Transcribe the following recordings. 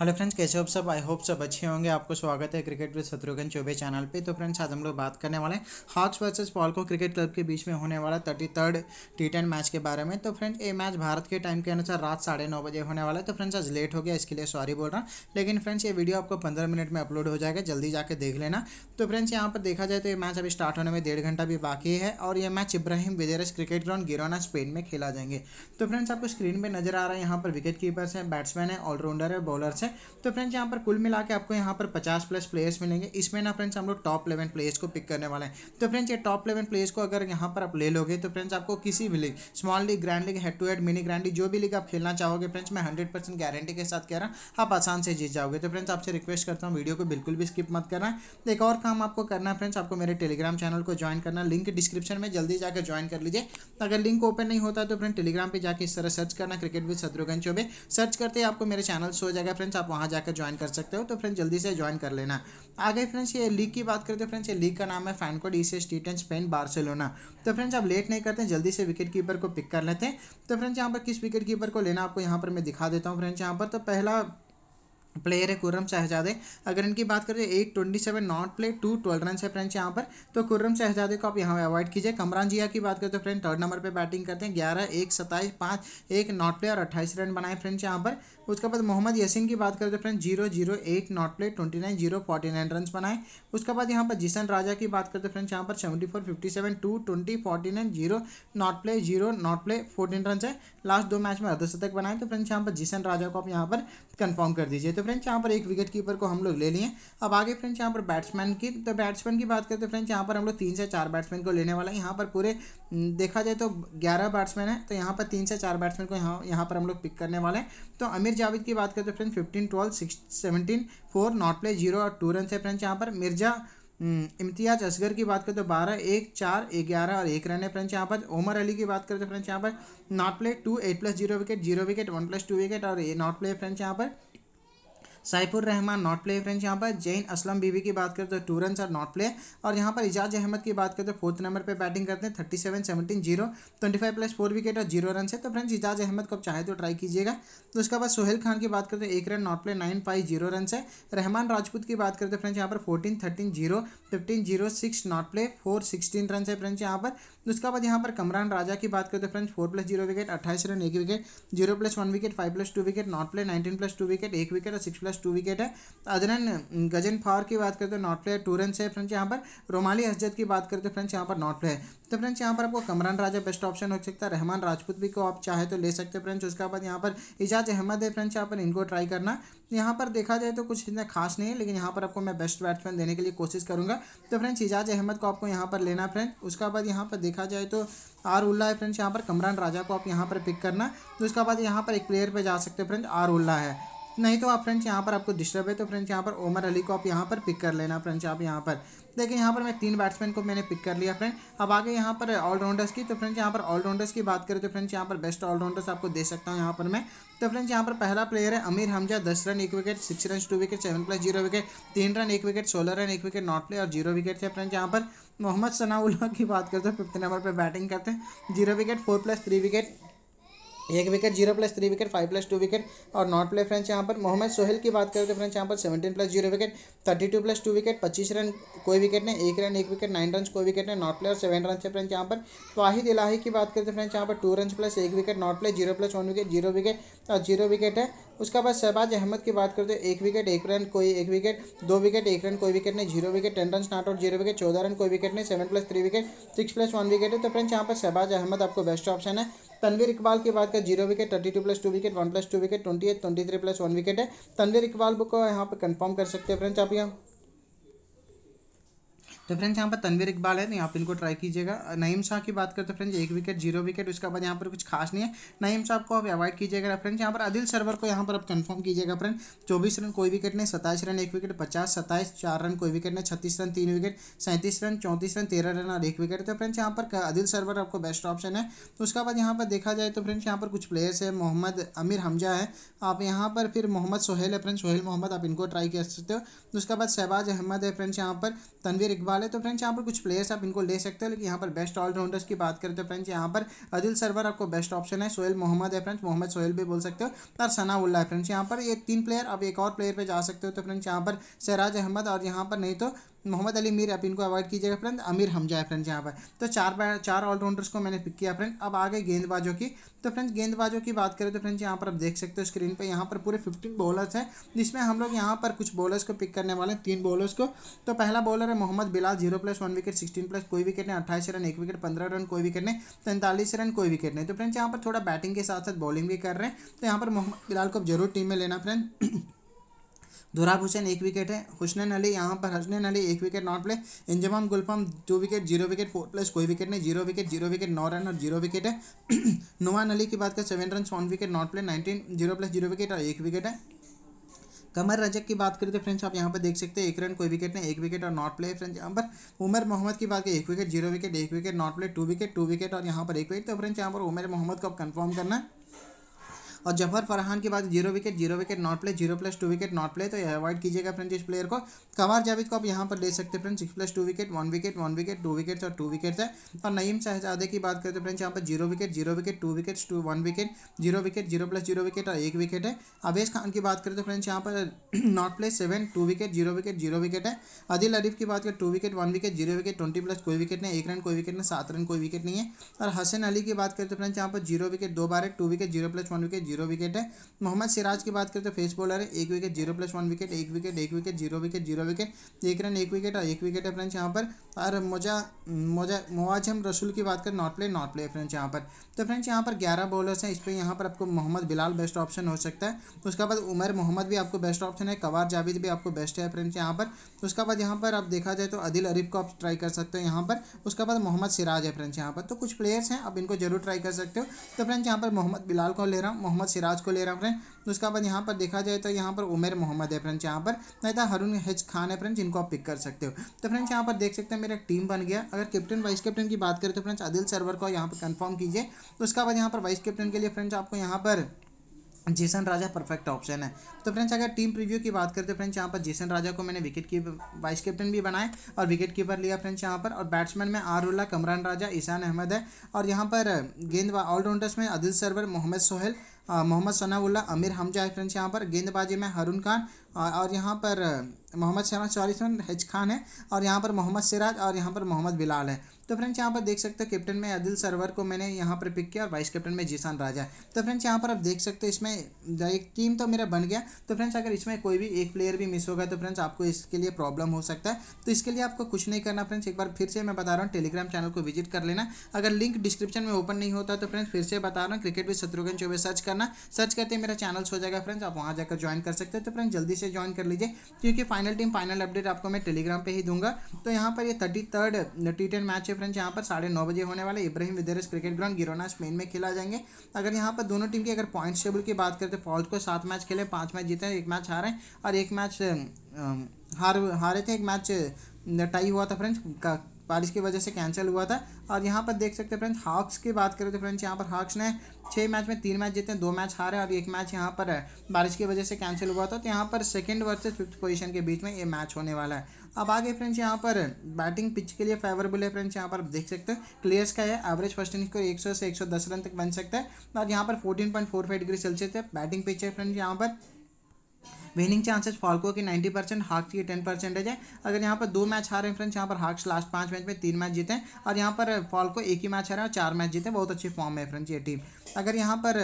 hello friends कैसे हो सब आई होप सब अच्छे होंगे आपको स्वागत है cricket with Shatrughan Choubey channel पे तो फ्रेंड्स आज हम लोग बात करने वाले हैं हॉक्स वर्सेस पॉलको क्रिकेट क्लब के बीच में होने वाला thirty third T ten match के बारे में तो फ्रेंड्स ये मैच भारत के टाइम के अनुसार रात साढ़े नौ बजे होने वाला है तो फ्रेंड्स आज लेट हो गया इसके लिए सॉरी बोल रहा हूँ लेकिन फ्रेंड्स ये वीडियो आपको पंद्रह मिनट में अपलोड हो जाएगा जल्दी जाकर देख लेना तो फ्रेंड्स यहाँ पर देखा जाए तो ये मैच अभी स्टार्ट होने में डेढ़ घंटा भी बाकी है और ये मैच इब्राहिम विदेरस क्रिकेट ग्राउंड गिरोना स्पेन में खेला जाएंगे तो फ्रेंड्स आपको स्क्रीन पर नजर आ रहा है यहाँ पर विकेट कीपर्स हैं बैट्समैन है ऑलराउंडर है बॉलर्स है तो फ्रेंड्स यहाँ पर कुल मिला के आपको यहाँ पर पचास प्लस प्लेयर्स मिलेंगे इसमें ना फ्रेंड्स हम लोग टॉप इलेवन प्लेयर्स को पिक करने वाले हैं तो फ्रेंड्स ये टॉप इलेवन प्लेयर्स को अगर यहाँ पर आप ले लोगे तो फ्रेंड्स आपको किसी भी league small league grand league head to head mini grand league जो भी लीग आप खेलना चाहोगे फ्रेंड्स मैं हंड्रेड परसेंट गारंटी के साथ कह रहा हूँ आप आसान से जीत जाओगे तो फ्रेंड्स आपसे रिक्वेस्ट करता हूँ वीडियो को बिल्कुल भी स्किप मत करना एक और काम आपको करना है फ्रेंड्स आपको मेरे टेलीग्राम चैनल को ज्वाइन करना लिंक डिस्क्रिप्शन में जल्दी जाकर ज्वाइन कर लीजिए अगर लिंक ओपन नहीं होता तो फ्रेंड टेलीग्राम पर जाकर इस तरह सर्च करना cricket with Shatrughan Choubey search करते ही आपको मेरे चैनल शो हो जाएगा फ्रेंड्स फ्रेंड्स आप वहाँ जाकर ज्वाइन कर सकते हो तो फ्रेंड्स जल्दी से ज्वाइन कर लेना आगे फ्रेंड्स ये लीग की बात करते हैं फ्रेंड्स ये लीग का नाम है FanCode C S Spain Barcelona तो फ्रेंड्स आप लेट नहीं करते जल्दी से विकेट कीपर को पिक कर लेते हैं तो फ्रेंड्स यहाँ पर किस विकेट कीपर को लेना आपको यहाँ पर मैं दिखा देता हूँ फ्रेंड्स यहाँ पर तो पहला प्लेयर है कुर्रम शहजादे अगर इनकी बात करें eight twenty seven not play two twelve run है फ्रेंड्स यहाँ पर तो कुर्रम शहजादे को आप यहाँ पे अवॉइड कीजिए कमरान जिया की बात करें तो फ्रेंड थर्ड नंबर पर बैटिंग करते हैं ग्यारह एक सत्ताईस पाँच एक नॉट प्ले और अट्ठाईस रन बनाए फ्रेंड्स यहाँ पर उसके बाद मोहम्मद यसीन की बात करते friend zero zero eight not play twenty nine zero forty nine run बनाए उसके बाद यहाँ पर जिसन राजा की बात करते फ्रेंड्स यहाँ पर seventy four fifty seven two twenty forty nine zero not play zero not play fourteen run है लास्ट दो मैच में अर्धशतक बनाए तो फ्रेंड्स यहाँ पर जिसन राजा को आप यहाँ पर कंफर्म कर दीजिए तो फ्रेंड्स यहाँ पर एक विकेट कीपर को हम लोग ले लिए अब आगे फ्रेंड्स यहाँ पर बैट्समैन की तो बैट्समैन की बात करते हैं फ्रेंड्स यहाँ पर हम लोग तीन से चार बैट्समैन को लेने वाला है यहाँ पर पूरे देखा जाए तो ग्यारह बैट्समैन है तो यहाँ पर तीन से चार बैट्समैन को यहाँ यहाँ पर हम लोग पिक करने वाले हैं तो अमिर जावेद की बात करते हैं friends fifteen twelve six seventeen four not play zero और टू रन है फ्रेंड्स यहाँ पर मिर्जा हम्म, इम्तियाज असगर की बात करें तो बारह एक चार ग्यारह और एक रन है फ्रेंड्स यहाँ पर ओमर अली की बात करें तो फ्रेंड्स यहाँ पर not play two eight plus zero wicket zero wicket one plus two wicket और नॉट प्ले फ्रेंड्स यहाँ पर Saifur Rahman not play friends यहाँ पर जैन असलम बीबी की बात करें तो two run sir not play और यहाँ पर इजाज अहमद की बात करें तो फोर्थ नंबर पर बैटिंग करते हैं thirty seven seventeen zero twenty five plus four wicket और जीरो रन है तो फ्रेंड्स इजाज अहमद को चाहे तो ट्राई कीजिएगा तो उसके बाद सोहेल खान की बात करते हैं एक run not play nine five zero run है रहमान राजपूत की बात करते हैं फ्रेंड्स यहाँ पर fourteen thirteen zero fifteen zero six not play four sixteen run है फ्रेंड्स यहाँ पर तो इसके बाद यहाँ पर कमरान राजा की बात करते तो friends four plus zero wicket अट्ठाईस रन एक wicket zero plus one wicket five plus two wicket not play nineteen plus two wicket एक विकेट और सिक्स प्लस टू विकेट है अदरन गजन फार की बात करते हैं तो नॉट प्लेयर टू रन है फ्रेंड्स यहाँ पर रोमाली हजरत की बात करते हैं तो फ्रेंड्स यहाँ पर नॉट प्लेयर तो फ्रेंड्स यहाँ पर आपको कमरान राजा बेस्ट ऑप्शन हो सकता है रहमान राजपूत भी को आप चाहे तो ले सकते हैं फ्रेंड्स उसके बाद यहाँ पर इजाज अहमद है फ्रेंड्स यहाँ पर इनको ट्राई करना यहाँ पर देखा जाए तो कुछ इतना खास नहीं है लेकिन यहाँ पर आपको मैं बेस्ट बैट्समैन देने के लिए कोशिश करूँगा तो फ्रेंड्स इजाज अहमद को आपको यहाँ पर लेना फ्रेंड्स उसके बाद यहाँ पर देखा जाए तो आर उल्ला है फ्रेंड्स यहाँ पर कमरान राजा को आप यहाँ पर पिक करना तो उसके बाद यहाँ पर एक प्लेयर पे जा सकते हैं फ्रेंड्स आर उल्ला है नहीं तो आप फ्रेंड्स यहाँ पर आपको डिस्टर्ब है तो फ्रेंड्स यहाँ पर ओमर अली को आप यहाँ पर पिक कर लेना फ्रेंड्स आप यहाँ पर देखिए यहाँ पर मैं तीन बैट्समैन को मैंने पिक कर लिया फ्रेंड अब आगे यहाँ पर ऑलराउंडर्स की तो फ्रेंड्स यहाँ पर ऑलराउंडर्स की बात करें तो फ्रेंड्स यहाँ पर बेस्ट ऑलराउंडर्स आपको दे सकता हूँ यहाँ पर मैं तो फ्रेंड्स यहाँ पर पहला प्लेयर है अमीर हमजा दस रन एक wicket six run two wicket seven plus zero wicket तीन रन एक विकेट सोलह रन एक विकेट नॉट प्ले और जीरो विकेट है फ्रेंड्स यहाँ पर मोहम्मद सनाउल्ला की बात करते हैं फिफ्थ नंबर पर बैटिंग करते हैं zero wicket four plus three wicket एक wicket zero plus three wicket five plus two wicket और नॉट प्ले फ्रेंड्स यहाँ पर मोहम्मद सोहेल की बात करें तो फ्रेंड्स यहाँ पर seventeen plus zero wicket thirty two plus two wicket पच्चीस रन कोई विकेट ने एक रन एक विकेट नाइन रन कोई विकेट ने नॉट प्ले और सेवन रन है फ्रेंड्स यहाँ पर वाहिद इलाही की बात करें तो फ्रेंड्स यहाँ पर टू रन प्लस एक wicket not play zero plus one wicket zero wicket और जीरो विकेट है उसके बाद शहबाज अहमद की बात करते हैं एक विकेट एक रन कोई एक विकेट दो विकेट एक रन कोई विकेट नहीं zero wicket ten run not out zero wicket चौदह रन कोई विकेट नहीं seven plus three wicket six plus one wicket है तो फ्रेंड्स यहाँ पर शहबाज अहमद आपको बेस्ट ऑप्शन है तनवीर इकबाल की बात करें zero wicket thirty two plus two wicket one plus two wicket twenty eight twenty three plus one wicket है तनवीर इकबाल को यहाँ पर कंफर्म कर सकते हैं फ्रेंड्स आप यहाँ तो फ्रेंड्स यहाँ पर तनवीर इकबाल है तो यहाँ पर इनको ट्राई कीजिएगा नईम शाह की बात करते फ्रेंड्स एक विकेट जीरो विकेट उसके बाद यहाँ पर कुछ खास नहीं है नईम शाह को आप अवॉइड कीजिएगा फ्रेंड्स यहाँ पर आदिल सर्वर को यहाँ पर आप कन्फर्म कीजिएगा फ्रेंड चौबीस रन कोई विकेट नहीं सत्ताईस रन एक विकेट पचास सत्ताईस चार रन कोई विकेट नहीं छत्तीस रन तीन विकेट सैंतीस रन चौंतीस रन तेरह रन और एक विकेट तो फ्रेंड्स यहाँ पर आदिल सर्वर आपको बेस्ट ऑप्शन है तो उसके बाद यहाँ पर देखा जाए तो फ्रेंड्स यहाँ पर कुछ प्लेयर्स है मोहम्मद अमीर हमजा है आप यहाँ पर फिर मोहम्मद सोहेल है फ्रेंड्स सोहेल मोहम्मद आप इनको ट्राई कर सकते हो तो उसके बाद शहबाज अहमद है फ्रेंड्स यहाँ पर तनवीर इकबाल वाले तो फ्रेंड्स यहाँ पर कुछ प्लेयर्स आप इनको ले सकते हो लेकिन यहाँ पर बेस्ट ऑलराउंडर्स की बात करें तो फ्रेंड्स यहाँ पर अदिल सरवर आपको बेस्ट ऑप्शन है सोहेल मोहम्मद है फ्रेंड्स मोहम्मद सोहेल भी बोल सकते हो और सना उल्ला है फ्रेंड्स यहाँ पर ये तीन प्लेयर आप एक और प्लेयर पर जा सकते हो तो फ्रेंड्स यहाँ पर सराज अहमद और यहाँ पर नहीं तो मोहम्मद अली मीर आप इनको अवॉइड कीजिएगा फ्रेंड अमीर हमजा है फ्रेंड्स यहाँ पर तो चार चार ऑलराउंडर्स को मैंने पिक किया फ्रेंड अब आ गए गेंदबाजों की तो फ्रेंड्स गेंदबाजों की बात करें तो फ्रेंड्स यहाँ पर आप देख सकते हो स्क्रीन पर यहाँ पर पूरे फिफ्टीन बॉलर्स हैं जिसमें हम लोग यहाँ पर कुछ बॉलर्स को पिक करने वाले हैं तीन बॉलर्स को तो पहला बॉलर है मोहम्मद बिला फिलहाल zero plus one wicket sixteen plus कोई विकेट नहीं अट्ठाईस रन एक विकेट पंद्रह रन कोई विकेट नहीं तैंतालीस रन कोई विकेट नहीं तो फ्रेंड्स यहाँ पर थोड़ा बैटिंग के साथ साथ बॉलिंग भी कर रहे हैं तो यहाँ पर मोहम्मद बिलाल को जरूर टीम में लेना फ्रेंड दुराब हुसैन एक विकेट है हुसनैन अली यहाँ पर हसनैन अली एक wicket not play Inzamam Gulfam two wicket zero wicket four plus कोई विकेट नहीं जीरो विकेट जीरो विकेट नौ रन और जीरो विकेट है नुमान अली की बात करें seven run one wicket not play nineteen zero plus zero wicket और एक विकेट है कमर रजक की बात करें तो फ्रेंड्स आप यहाँ पर देख सकते हैं एक रन कोई विकेट नहीं एक विकेट और नॉट प्ले फ्रेंड्स यहाँ पर उमर मोहम्मद की बात करें एक विकेट जीरो विकेट एक wicket not play two wicket two wicket और यहाँ पर एक विकेट तो फ्रेंड्स यहाँ पर उमर मोहम्मद को आप कन्फर्म करना और जफर फरहान के बाद zero wicket zero wicket not play zero plus two wicket not play तो यह अवॉइड कीजिएगा फ्रेंड्स इस प्लेयर को कमार जावेद को आप यहाँ पर ले सकते friend six plus two wicket one wicket one wicket two wicket और टू विकेट है और नईम शहजादे की बात करते तो फ्रेंड्स यहाँ पर zero wicket zero wicket two wicket two one wicket zero wicket zero plus zero wicket और एक विकेट है अवेश खान की बात करें तो फ्रेंड्स यहाँ पर not play seven two wicket zero wicket zero wicket है अदिल अरीफ की बात करें two wicket one wicket zero wicket twenty plus कोई विकेट नहीं एक रन कोई विकेट नहीं सात रन कोई विकेट नहीं है और हसन अली की बात करें तो फ्रेंड्स यहाँ पर जीरो विकेट दो बार है two wicket zero plus one wicket zero wicket है मोहम्मद सिराज की बात करें तो फेस बॉलर है एक wicket zero plus one wicket एक विकेट एक wicket zero wicket zero wicket एक रन एक विकेट और एक विकेट है फ्रेंड्स यहाँ पर और मोजा मोजा मोआजम रसूल की बात करें not play not play friends यहाँ पर तो फ्रेंड्स यहाँ पर ग्यारह बॉलर्स हैं इस पर यहाँ पर आपको मोहम्मद बिलाल बेस्ट ऑप्शन हो सकता है उसके बाद उमर मोहम्मद भी आपको बेस्ट ऑप्शन है कवार जावेद भी आपको बेस्ट है फ्रेंड्स यहाँ पर उसके बाद यहाँ पर आप देखा जाए तो अदिल अरीफ को आप ट्राई कर सकते हो यहाँ पर उसके बाद मोहम्मद सिराज है फ्रेंड्स यहाँ पर तो कुछ प्लेयर्स हैं आप इनको जरूर ट्राई कर सकते हो तो फ्रेंड्स यहाँ पर मोहम्मद बिलाल को ले रहा हूँ मोहम्मद मोहम्मद सिराज को ले रहा हूँ फ्रेंड उसके बाद यहाँ पर देखा जाए तो यहाँ पर उमेर मोहम्मद है फ्रेंड्स यहाँ पर नहीं था तो हरुण हेज खान है फ्रेंड्स जिनको आप पिक कर सकते हो तो फ्रेंड्स यहाँ पर देख सकते हैं मेरा टीम बन गया अगर कैप्टन वाइस कैप्टन की बात करें तो फ्रेंड्स आदिल सर्वर को यहाँ पर कन्फर्म कीजिए तो उसके बाद यहाँ पर वाइस कैप्टन के लिए फ्रेंड्स आपको यहाँ पर जेसन राजा परफेक्ट ऑप्शन है तो फ्रेंड्स अगर टीम प्रीव्यू की बात करते हैं तो फ्रेंड्स यहाँ पर जेसन राजा को मैंने विकेट की वाइस कैप्टन भी बनाया और विकेट कीपर लिया फ्रेंड्स यहाँ पर और बैट्समैन में आरुल्ला कमरान राजा ईशान अहमद है और यहाँ पर गेंद ऑलराउंडर्स में अदिल सरवर मोहम्मद सोहेल मोहम्मद सनाउल्ला अमीर हमजा है फ्रेंड्स यहाँ पर गेंदबाजी में हरुण खान और यहाँ पर मोहम्मद शराज चौरीस रन हज खान है और यहाँ पर मोहम्मद सिराज और यहाँ पर मोहम्मद बिलाल है तो फ्रेंड्स यहाँ पर देख सकते हो कैप्टन में अदिल सरवर को मैंने यहाँ पर पिक किया और वाइस कैप्टन में जीसान राजा है तो फ्रेंड्स यहाँ पर आप देख सकते हो इसमें एक टीम तो मेरा बन गया तो फ्रेंड्स अगर इसमें कोई भी एक प्लेयर भी मिस होगा तो फ्रेंड्स आपको इसके लिए प्रॉब्लम हो सकता है तो इसके लिए आपको कुछ नहीं करना फ्रेंड्स एक बार फिर से मैं बता रहा हूँ टेलीग्राम चैनल को विजिट कर लेना अगर लिंक डिस्क्रिप्शन में ओपन नहीं होता तो फ्रेंड्स फिर से बता रहा हूँ क्रिकेट भी शत्रुघ्न चौबे सर्च करना सर्च करते मेरा चैनल्स हो जाएगा फ्रेंड्स आप वहाँ जाकर ज्वाइन कर सकते हैं तो फ्रेंड्स जल्दी से से ज्वाइन कर लीजिए क्योंकि फाइनल टीम फाइनल अपडेट आपको मैं टेलीग्राम पे ही दूंगा तो यहाँ पर ये thirty third T ten match है फ्रेंड्स यहाँ पर साढ़े नौ बजे होने वाले Ibrahim विदेरस cricket ground Girona Spain में खेला जाएंगे अगर यहाँ पर दोनों टीम की अगर पॉइंट्स टेबल की बात करते फॉल्ट को सात मैच खेले पाँच मैच जीते एक मैच हारे और एक मैच हार हारे थे एक मैच टाई हुआ था फ्रेंड्स बारिश की वजह से कैंसिल हुआ था और यहाँ पर देख सकते हैं फ्रेंड्स हॉक्स की बात करें तो फ्रेंड्स यहाँ पर हॉक्स ने छः मैच में तीन मैच जीते हैं दो मैच हारे और एक मैच यहाँ पर बारिश की वजह से कैंसिल हुआ था तो यहाँ पर सेकेंड वर्सेज फिफ्थ पोजीशन के बीच में ये मैच होने वाला है अब आगे फ्रेंड्स यहाँ पर बैटिंग पिच के लिए फेवरेबल है फ्रेंड्स यहाँ पर देख सकते हैं क्लियर्स का है एवरेज फर्स्ट इनिंग को एक से एक रन तक बन सकता है और यहाँ पर फोर्टीन डिग्री सेल्सियस है बैटिंग पिच है फ्रेंड्स यहाँ पर विनिंग चांसेस फॉल्को के नाइन्टी परसेंट हाक्स की टेन परसेंटेज है अगर यहाँ पर दो मैच हारे हैं फ्रेंड्स यहाँ पर हाक्स लास्ट पाँच मैच में तीन मैच जीते और यहाँ पर फॉल्को एक ही मैच हारा और चार मैच जीते बहुत अच्छी फॉर्म है फ्रेंड्स ये टीम अगर यहाँ पर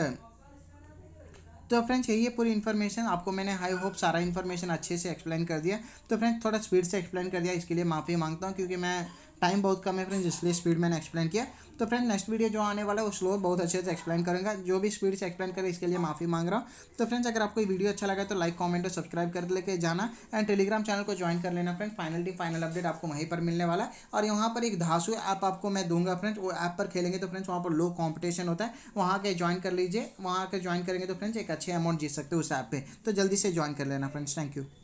तो फ्रेंड्स यही है पूरी इन्फॉर्मेशन आपको मैंने हाई होप सारा इन्फॉर्मेशन अच्छे से एक्सप्लेन कर दिया तो फ्रेंड्स थोड़ा स्पीड से एक्सप्लेन कर दिया इसके लिए माफ़ी मांगता हूँ क्योंकि मैं टाइम बहुत कम है फ्रेंड्स इसलिए स्पीड मैंने एक्सप्लेन किया तो फ्रेंड नेक्स्ट वीडियो जो आने वाला है वो स्लो बहुत अच्छे से एक्सप्लेन करेंगे जो भी स्पीड से एक्सप्लेन करें इसके लिए माफ़ी मांग रहा हूँ तो फ्रेंड्स अगर आपको वीडियो अच्छा लगा तो लाइक कॉमेंट और सब्सक्राइब कर लेके जाना एंड टेलीग्राम चैनल को ज्वाइन कर लेना friend final T final update आपको वहीं पर मिलने वाला है और यहाँ पर एक धासु ऐप आपको मैं दूंगा फ्रेंड्स वो ऐप पर खेलेंगे तो फ्रेंड्स वहाँ पर लो कॉम्पिटिशन होता है वहाँ के ज्वाइन कर लीजिए वहाँ के ज्वाइन करेंगे तो फ्रेंड्स एक अच्छे अमाउंट जीत सकते हो उस ऐप पर तो जल्दी से ज्वाइन कर लेना फ्रेंड्स थैंक यू